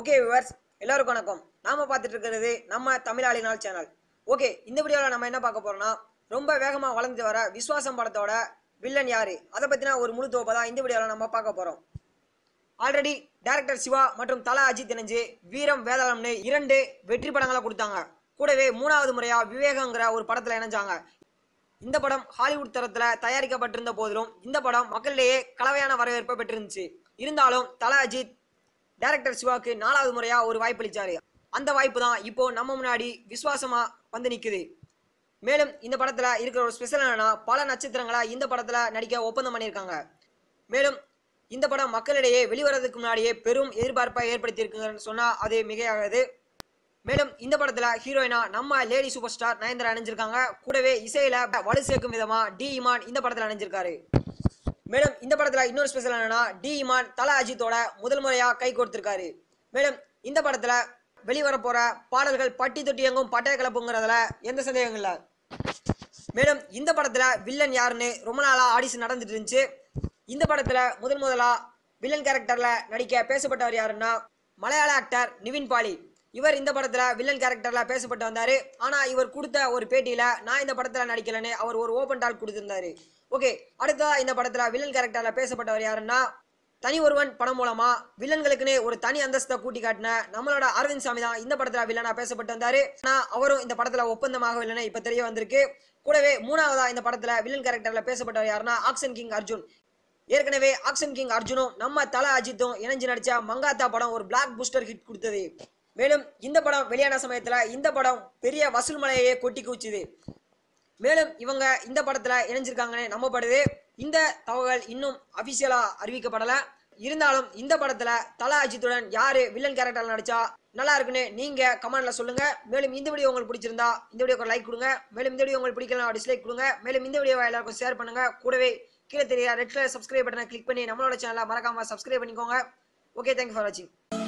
okay viewers எல்லாருக்கும் வணக்கம் நாம பார்த்துட்டு இருக்கிறது நம்ம தமிழாளி நாள் சேனல் ஓகே இந்த வீடியோவில் நம்ம என்ன பார்க்க போறோம்னா ரொம்ப வேகமாக வளர்ந்து வர விஸ்வாசம் படத்தோட வில்லன் யாரு அதை பற்றினா ஒரு முழு தொகுப்பை தான் இந்த வீடியோவில் நம்ம பார்க்க போகிறோம் ஆல்ரெடி டேரக்டர் சிவா மற்றும் தலா அஜித் இணைஞ்சு வீரம் வேதாளம்னு இரண்டு வெற்றி படங்களை கொடுத்தாங்க கூடவே மூணாவது முறையாக விவேகங்கிற ஒரு படத்தில் இணைஞ்சாங்க இந்த படம் ஹாலிவுட் தரத்தில் தயாரிக்கப்பட்டிருந்த போதிலும் இந்த படம் மக்களிடையே கலவையான வரவேற்பை பெற்றிருந்துச்சு இருந்தாலும் தலா அஜித் டேரக்டர் சிவாவுக்கு நாலாவது முறையாக ஒரு வாய்ப்பு அளித்தார் அந்த வாய்ப்பு தான் இப்போ நம்ம முன்னாடி விசுவாசமாக வந்து நிற்குது மேலும் இந்த படத்தில் இருக்கிற ஒரு ஸ்பெஷல் என்னன்னா பல நட்சத்திரங்களாக இந்த படத்தில் நடிக்க ஒப்பந்தம் பண்ணியிருக்காங்க மேலும் இந்த படம் மக்களிடையே வெளிவரதுக்கு முன்னாடியே பெரும் எதிர்பார்ப்பை ஏற்படுத்தியிருக்குங்கன்னு சொன்னால் அது மிகையாகாது மேலும் இந்த படத்தில் ஹீரோயினா நம்ம லேடி சூப்பர் ஸ்டார் நயன்தரா அணிஞ்சிருக்காங்க கூடவே இசையில் வலு சேர்க்கும் விதமாக டி இமான் இந்த படத்தில் அணிஞ்சிருக்காரு மேலும் இந்த படத்தில் இன்னொரு ஸ்பெஷல் என்னன்னா டி இமான் தலா அஜித்தோட முதல் முறையாக கை கொடுத்துருக்காரு மேலும் இந்த படத்தில் வெளிவர போகிற பாடல்கள் பட்டி தொட்டி எங்கும் பட்டய கலப்புங்கிறதுல எந்த சந்தேகம் இல்லை மேலும் இந்த படத்தில் வில்லன் யாருன்னு ரொம்ப நாளாக ஆடிஷன் நடந்துட்டு இருந்துச்சு இந்த படத்தில் முதன் முதலாக வில்லன் கேரக்டரில் நடிக்க பேசப்பட்டவர் யாருன்னா மலையாள ஆக்டர் நிவின் பாலி இவர் இந்த படத்தில் வில்லன் கேரக்டரில் பேசப்பட்டு வந்தார் ஆனால் இவர் கொடுத்த ஒரு பேட்டியில் நான் இந்த படத்தில் நடிக்கலன்னு அவர் ஒரு ஓப்பன் டால் கொடுத்துருந்தாரு ஓகே அடுத்ததா இந்த படத்தில் வில்லன் கேரக்டரில் பேசப்பட்டவர் யாருன்னா தனி ஒருவன் படம் மூலமாக வில்லன்களுக்குன்னு ஒரு தனி அந்தஸ்தை கூட்டி காட்டின நம்மளோட அரவிந்த் சாமி தான் இந்த படத்தில் வில்லனாக பேசப்பட்டு வந்தார் ஆனால் அவரும் இந்த படத்தில் ஒப்பந்தமாக இல்லைன்னு இப்போ தெரிய வந்திருக்கு கூடவே மூணாவதா இந்த படத்தில் வில்லன் கேரக்டரில் பேசப்பட்டவர் யாருன்னா ஆக்ஷன் கிங் அர்ஜுன் ஏற்கனவே ஆக்ஷன் கிங் அர்ஜுனும் நம்ம தல அஜித்தும் இணைஞ்சு நடிச்ச மங்காத்தா படம் ஒரு பிளாக் பூஸ்டர் ஹிட் கொடுத்தது மேலும் இந்த படம் வெளியான சமயத்தில் இந்த படம் பெரிய வசூல் மலையையே கொட்டி குவிச்சுது மேலும் இவங்க இந்த படத்தில் இணைஞ்சிருக்காங்கன்னு நம்பப்படுது இந்த தகவல் இன்னும் அபிஷியலாக அறிவிக்கப்படலை இருந்தாலும் இந்த படத்தில் தல அஜித்துடன் யார் வில்லன் கேரக்டரில் நடித்தா நல்லா இருக்குன்னு நீங்கள் கமெண்ட்டில் சொல்லுங்கள் மேலும் இந்த வீடியோ உங்களுக்கு பிடிச்சிருந்தா இந்த வீடியோக்கு லைக் கொடுங்க மேலும் இந்த வீடியோ உங்களுக்கு பிடிக்கலாம் டிஸ்லைக் கொடுங்க மேலும் இந்த வீடியோவை எல்லாருக்கும் ஷேர் பண்ணுங்கள் கூடவே கீழே தெரியாத ரெட் கலர் சப்ஸ்கிரைப் பட்டனை கிளிக் பண்ணி நம்மளோட சேனலை மறக்காமல் சப்ஸ்கிரைப் பண்ணிக்கோங்க ஓகே தேங்க்யூ ஃபார் வாட்சிங்